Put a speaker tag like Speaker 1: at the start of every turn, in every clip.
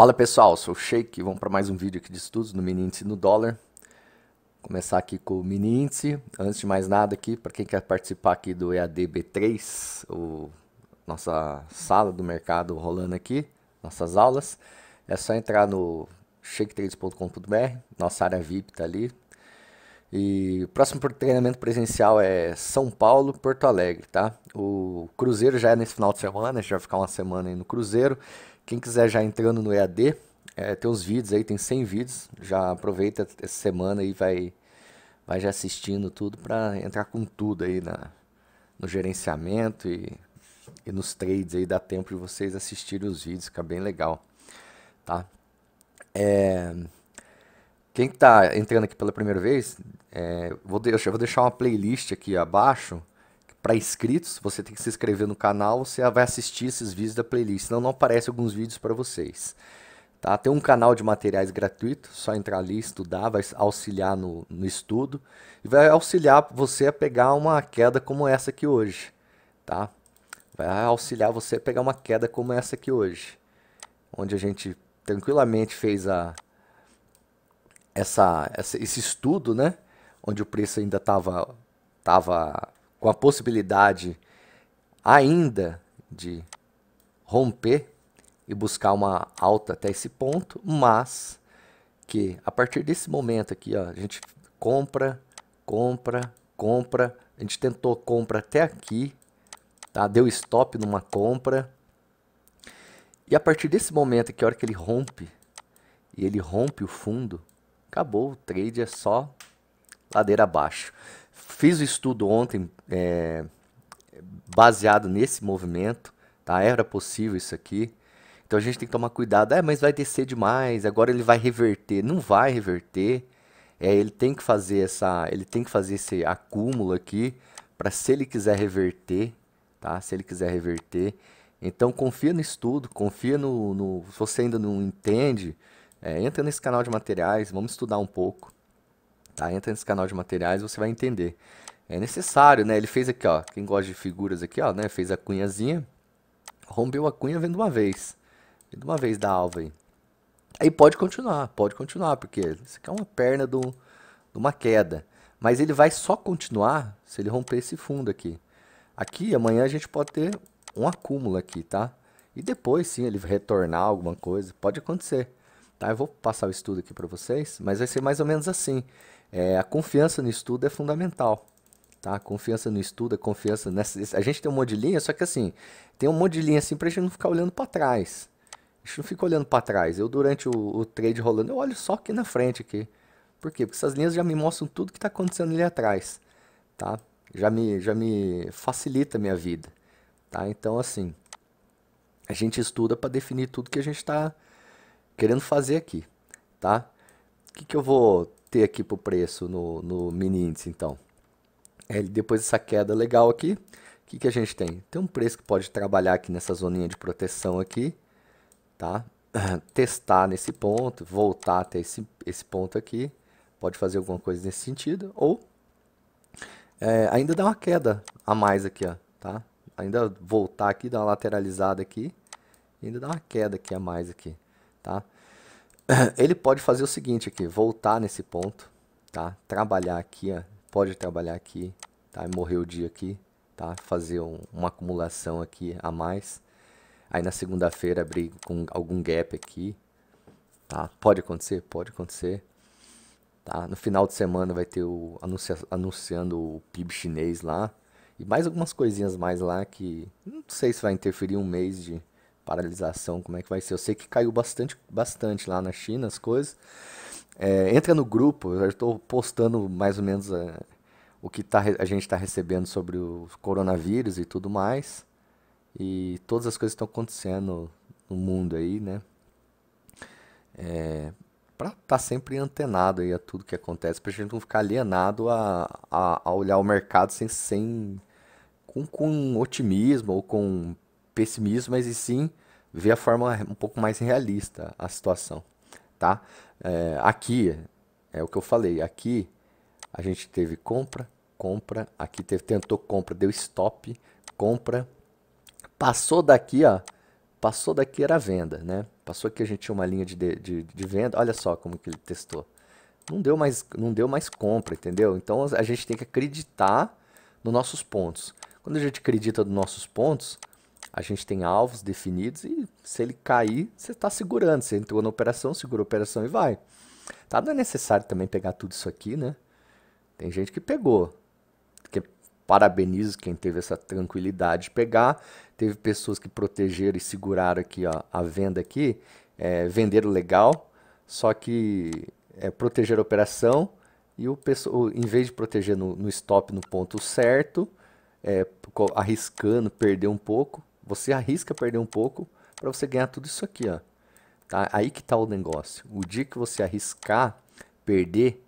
Speaker 1: Fala pessoal, sou o Sheik, vamos para mais um vídeo aqui de estudos no mini índice no dólar. Vou começar aqui com o mini índice. Antes de mais nada aqui, para quem quer participar aqui do EADB 3 o nossa sala do mercado rolando aqui, nossas aulas, é só entrar no shaketrades.com.br, nossa área VIP tá ali. E o próximo treinamento presencial é São Paulo, Porto Alegre, tá? O Cruzeiro já é nesse final de semana, a gente vai ficar uma semana aí no Cruzeiro. Quem quiser já entrando no EAD, é, tem uns vídeos aí, tem 100 vídeos. Já aproveita essa semana e vai, vai já assistindo tudo para entrar com tudo aí na, no gerenciamento e, e nos trades aí. Dá tempo de vocês assistirem os vídeos, fica bem legal, tá? É, quem está entrando aqui pela primeira vez, é, vou, deixar, vou deixar uma playlist aqui abaixo para inscritos, você tem que se inscrever no canal, você vai assistir esses vídeos da playlist, senão não aparece alguns vídeos para vocês. Tá? Tem um canal de materiais gratuito, só entrar ali, estudar, vai auxiliar no, no estudo e vai auxiliar você a pegar uma queda como essa aqui hoje. Tá? Vai auxiliar você a pegar uma queda como essa aqui hoje, onde a gente tranquilamente fez a, essa, essa esse estudo, né? onde o preço ainda estava tava, tava com a possibilidade ainda de romper e buscar uma alta até esse ponto, mas que a partir desse momento aqui, ó, a gente compra, compra, compra, a gente tentou compra até aqui, tá? Deu stop numa compra. E a partir desse momento que a hora que ele rompe e ele rompe o fundo, acabou, o trade é só ladeira abaixo. Fiz o estudo ontem é, baseado nesse movimento, tá? Era possível isso aqui. Então a gente tem que tomar cuidado. É, mas vai descer demais. Agora ele vai reverter. Não vai reverter. É, ele tem que fazer essa, ele tem que fazer esse acúmulo aqui para se ele quiser reverter, tá? Se ele quiser reverter, então confia no estudo, confia no, no se você ainda não entende, é, entra nesse canal de materiais, vamos estudar um pouco. Tá? Entra nesse canal de materiais, você vai entender. É necessário, né? Ele fez aqui, ó. Quem gosta de figuras aqui, ó, né? Fez a cunhazinha. Rompeu a cunha vendo uma vez. Vendo uma vez da alva aí. Aí pode continuar, pode continuar, porque isso aqui é uma perna de uma queda. Mas ele vai só continuar se ele romper esse fundo aqui. Aqui, amanhã a gente pode ter um acúmulo aqui, tá? E depois sim ele retornar alguma coisa, pode acontecer. Tá? Eu vou passar o estudo aqui para vocês, mas vai ser mais ou menos assim. É, a confiança no estudo é fundamental. Tá? confiança no estudo, a confiança nessa. A gente tem um monte de linha, só que assim, tem um monte de linha assim pra gente não ficar olhando para trás. A gente não fica olhando para trás. Eu, durante o, o, trade rolando, eu olho só aqui na frente aqui. Por quê? Porque essas linhas já me mostram tudo que está acontecendo ali atrás. Tá? Já me, já me facilita a minha vida. Tá? Então, assim, a gente estuda para definir tudo que a gente está querendo fazer aqui. Tá? O que, que eu vou ter aqui para o preço no, no mini índice, então. É, depois dessa queda legal aqui, o que, que a gente tem? Tem um preço que pode trabalhar aqui nessa zoninha de proteção aqui, tá? Testar nesse ponto, voltar até esse, esse ponto aqui, pode fazer alguma coisa nesse sentido, ou é, ainda dar uma queda a mais aqui, ó, tá? Ainda voltar aqui, dar uma lateralizada aqui, ainda dar uma queda aqui a mais aqui, tá? ele pode fazer o seguinte aqui, voltar nesse ponto, tá? Trabalhar aqui, ó, pode trabalhar aqui, tá? morrer o dia aqui, tá? Fazer um, uma acumulação aqui a mais. Aí na segunda-feira abrir com algum gap aqui, tá? Pode acontecer, pode acontecer. Tá? No final de semana vai ter o anuncia, anunciando o PIB chinês lá e mais algumas coisinhas mais lá que não sei se vai interferir um mês de paralisação, como é que vai ser. Eu sei que caiu bastante, bastante lá na China as coisas. É, entra no grupo, eu estou postando mais ou menos a, é, o que tá, a gente está recebendo sobre o coronavírus e tudo mais. E todas as coisas que estão acontecendo no mundo aí, né? É, para estar tá sempre antenado aí a tudo que acontece, para a gente não ficar alienado a, a, a olhar o mercado sem, sem com, com otimismo ou com pessimismo, mas e sim ver a forma um pouco mais realista a situação, tá? É, aqui é o que eu falei. Aqui a gente teve compra, compra, aqui teve, tentou compra, deu stop, compra, passou daqui, ó, passou daqui era venda, né? Passou aqui a gente tinha uma linha de, de, de venda. Olha só como que ele testou. Não deu mais, não deu mais compra, entendeu? Então a gente tem que acreditar nos nossos pontos. Quando a gente acredita nos nossos pontos, a gente tem alvos definidos e se ele cair, você está segurando. Você entrou na operação, segura a operação e vai. Tá? Não é necessário também pegar tudo isso aqui, né? Tem gente que pegou. Que parabenizo quem teve essa tranquilidade de pegar. Teve pessoas que protegeram e seguraram aqui ó, a venda aqui. É, venderam legal, só que é, protegeram a operação e o pessoal, em vez de proteger no, no stop no ponto certo, é, arriscando perder um pouco, você arrisca perder um pouco para você ganhar tudo isso aqui, ó. Tá? Aí que tá o negócio. O dia que você arriscar perder,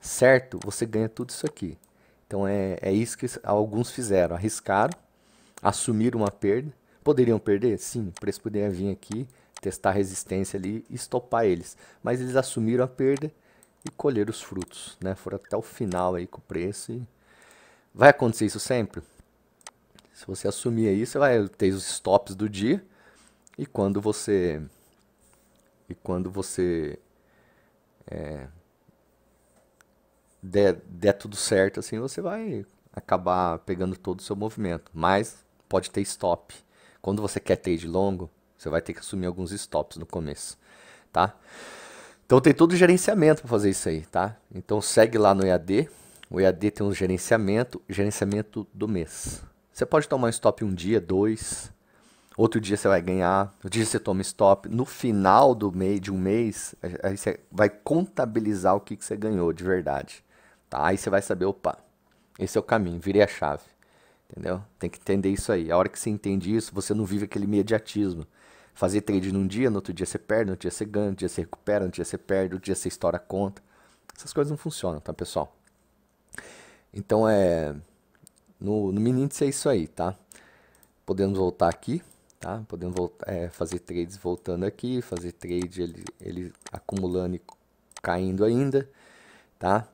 Speaker 1: certo, você ganha tudo isso aqui. Então é, é isso que alguns fizeram, arriscaram, assumiram uma perda. Poderiam perder? Sim, o preço poderia vir aqui, testar a resistência ali e estopar eles. Mas eles assumiram a perda e colheram os frutos, né? Foram até o final aí com o preço e... Vai acontecer isso sempre? Se você assumir aí, você vai ter os stops do dia. E quando você. E quando você. É, der, der tudo certo, assim, você vai acabar pegando todo o seu movimento. Mas pode ter stop. Quando você quer ter de longo, você vai ter que assumir alguns stops no começo, tá? Então tem todo o gerenciamento para fazer isso aí, tá? Então segue lá no EAD. O EAD tem um gerenciamento, gerenciamento do mês. Você pode tomar um stop um dia, dois, outro dia você vai ganhar, outro dia você toma stop. No final do mês, de um mês, é, é, aí você vai contabilizar o que, que você ganhou de verdade. Tá? Aí você vai saber, opa, esse é o caminho, virei a chave. Entendeu? Tem que entender isso aí. A hora que você entende isso, você não vive aquele mediatismo Fazer trade num dia, no outro dia você perde, no outro dia você ganha, no outro dia você recupera, no outro dia você perde, no outro dia você estoura a conta. Essas coisas não funcionam, tá, pessoal? Então é no, no é isso aí, tá? Podemos voltar aqui, tá? Podemos voltar, é, fazer trades voltando aqui, fazer trade ele, ele acumulando e caindo ainda, tá?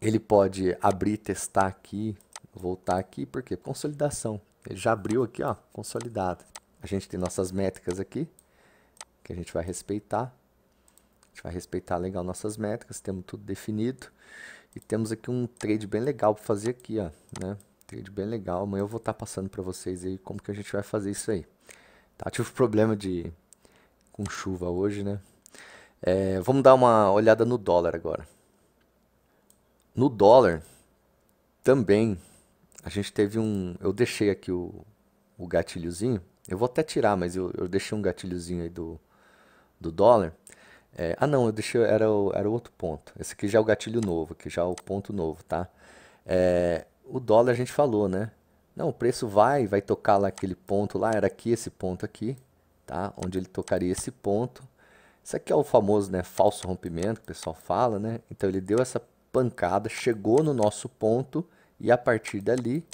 Speaker 1: Ele pode abrir, testar aqui, voltar aqui, porque consolidação. Ele já abriu aqui, ó, consolidado. A gente tem nossas métricas aqui, que a gente vai respeitar. A gente vai respeitar legal nossas métricas, temos tudo definido. E temos aqui um trade bem legal para fazer aqui, ó, né? Trade bem legal. Amanhã eu vou estar tá passando para vocês aí como que a gente vai fazer isso aí. Tá, tive problema de com chuva hoje, né? É, vamos dar uma olhada no dólar agora. No dólar também a gente teve um, eu deixei aqui o, o gatilhozinho. Eu vou até tirar, mas eu, eu deixei um gatilhozinho aí do do dólar é, ah, não, eu deixei, era o, era o outro ponto. Esse aqui já é o gatilho novo, aqui já é o ponto novo, tá? É, o dólar a gente falou, né? Não, o preço vai, vai tocar lá aquele ponto lá, era aqui esse ponto aqui, tá? Onde ele tocaria esse ponto. Isso aqui é o famoso, né, falso rompimento que o pessoal fala, né? Então ele deu essa pancada, chegou no nosso ponto e a partir dali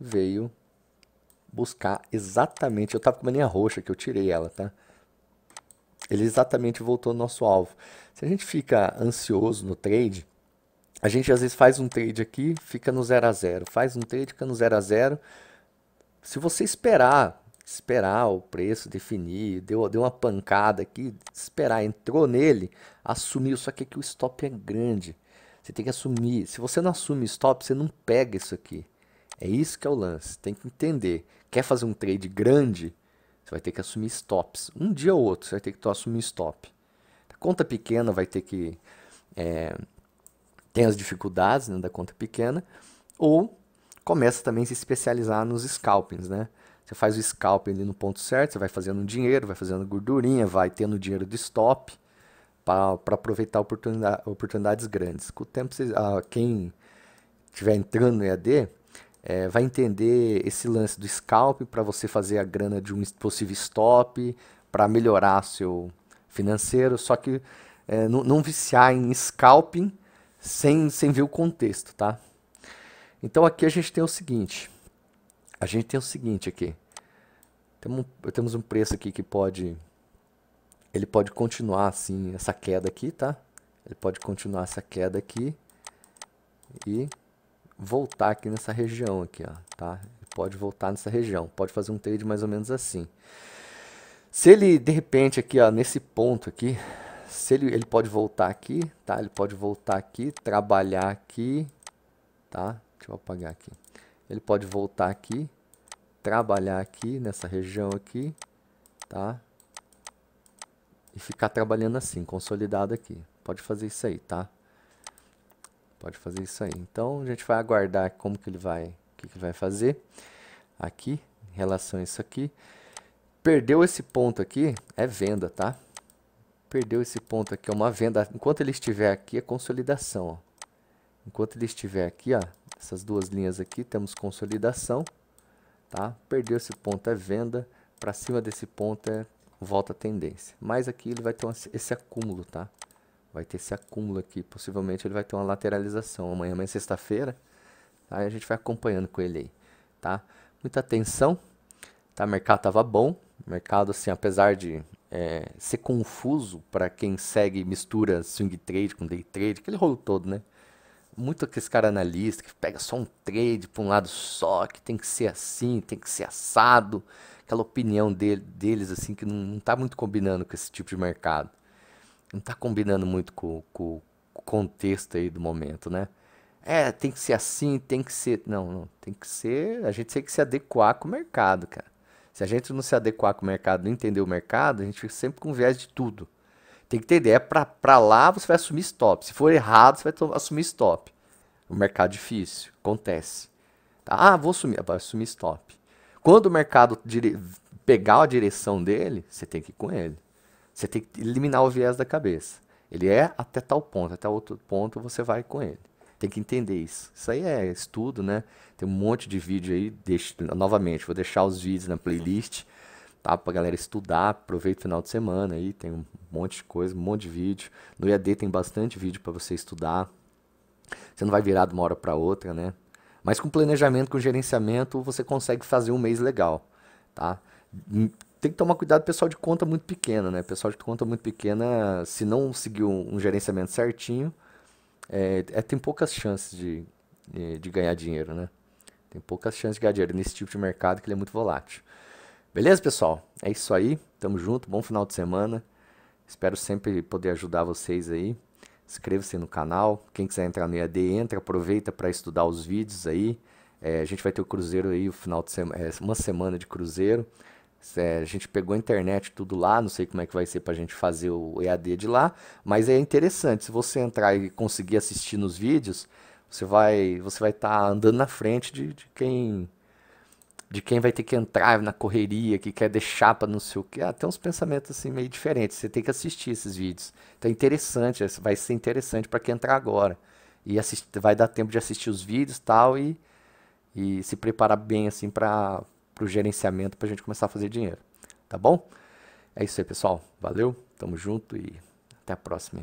Speaker 1: veio buscar exatamente, eu tava com uma linha roxa que eu tirei ela, tá? ele exatamente voltou ao nosso alvo. Se a gente fica ansioso no trade, a gente às vezes faz um trade aqui, fica no 0 a 0, faz um trade, fica no 0 a 0. Se você esperar, esperar o preço definir, deu, deu uma pancada aqui, esperar, entrou nele, assumiu, só que aqui o stop é grande. Você tem que assumir. Se você não assume stop, você não pega isso aqui. É isso que é o lance. Tem que entender. Quer fazer um trade grande? vai ter que assumir stops. Um dia ou outro você vai ter que assumir stop. A conta pequena vai ter que. É, tem as dificuldades né, da conta pequena. Ou começa também a se especializar nos scalpings, né? Você faz o scalping ali no ponto certo, você vai fazendo dinheiro, vai fazendo gordurinha, vai tendo dinheiro do stop para aproveitar oportunidade, oportunidades grandes. Com o tempo, você, ah, quem estiver entrando no EAD, é, vai entender esse lance do scalp para você fazer a grana de um possível stop, para melhorar seu financeiro, só que é, não, não viciar em scalping sem, sem ver o contexto, tá? Então aqui a gente tem o seguinte, a gente tem o seguinte aqui, temos, temos um preço aqui que pode, ele pode continuar assim, essa queda aqui, tá? Ele pode continuar essa queda aqui e voltar aqui nessa região aqui, ó, tá? Pode voltar nessa região, pode fazer um trade mais ou menos assim. Se ele, de repente, aqui, ó, nesse ponto aqui, se ele, ele pode voltar aqui, tá? Ele pode voltar aqui, trabalhar aqui, tá? Deixa eu apagar aqui. Ele pode voltar aqui, trabalhar aqui, nessa região aqui, tá? E ficar trabalhando assim, consolidado aqui. Pode fazer isso aí, tá? Pode fazer isso aí. Então a gente vai aguardar como que ele vai, o que, que ele vai fazer aqui em relação a isso aqui. Perdeu esse ponto aqui, é venda, tá? Perdeu esse ponto aqui, é uma venda. Enquanto ele estiver aqui, é consolidação. Ó. Enquanto ele estiver aqui, ó, essas duas linhas aqui, temos consolidação. Tá? Perdeu esse ponto é venda, para cima desse ponto é volta a tendência. Mas aqui ele vai ter esse acúmulo, tá? vai ter esse acúmulo aqui. Possivelmente ele vai ter uma lateralização amanhã, amanhã sexta-feira. Aí tá? a gente vai acompanhando com ele aí, tá? Muita atenção, tá? O mercado tava bom, o mercado assim, apesar de é, ser confuso para quem segue mistura swing trade com day trade, aquele rolo todo, né? Muito aqueles cara analista que pega só um trade para um lado só, que tem que ser assim, tem que ser assado, aquela opinião dele, deles assim que não, não tá muito combinando com esse tipo de mercado não está combinando muito com, com, o contexto aí do momento, né? É, tem que ser assim, tem que ser. Não, não, tem que ser. A gente tem que se adequar com o mercado, cara. Se a gente não se adequar com o mercado, não entender o mercado, a gente fica sempre com viés de tudo. Tem que entender, é pra, pra lá você vai assumir stop. Se for errado, você vai assumir stop. O mercado é difícil, acontece. Tá? Ah, vou assumir, vai assumir stop. Quando o mercado pegar a direção dele, você tem que ir com ele. Você tem que eliminar o viés da cabeça. Ele é até tal ponto, até outro ponto você vai com ele. Tem que entender isso. Isso aí é estudo, né? Tem um monte de vídeo aí. Deixo, novamente, vou deixar os vídeos na playlist, tá? Pra galera estudar. Aproveita o final de semana aí. Tem um monte de coisa, um monte de vídeo. No IAD tem bastante vídeo para você estudar. Você não vai virar de uma hora para outra, né? Mas com planejamento, com gerenciamento, você consegue fazer um mês legal, tá? tem que tomar cuidado pessoal de conta muito pequena, né? Pessoal de conta muito pequena, se não seguir um, um gerenciamento certinho, é, é, tem poucas chances de, de ganhar dinheiro, né? Tem poucas chances de ganhar dinheiro nesse tipo de mercado que ele é muito volátil. Beleza, pessoal? É isso aí. Tamo junto. Bom final de semana. Espero sempre poder ajudar vocês aí. Inscreva-se no canal. Quem quiser entrar no EAD, entra. Aproveita para estudar os vídeos aí. É, a gente vai ter o cruzeiro aí, o final de é, uma semana de cruzeiro. É, a gente pegou a internet tudo lá, não sei como é que vai ser para a gente fazer o EAD de lá, mas é interessante. Se você entrar e conseguir assistir nos vídeos, você vai você vai estar tá andando na frente de, de, quem de quem vai ter que entrar na correria, que quer deixar para não sei o que. Ah, tem uns pensamentos assim meio diferentes. Você tem que assistir esses vídeos. Então é interessante, é, vai ser interessante para quem entrar agora e assistir vai dar tempo de assistir os vídeos tal e e se preparar bem assim para para o gerenciamento para a gente começar a fazer dinheiro. Tá bom? É isso aí, pessoal. Valeu, tamo junto e até a próxima.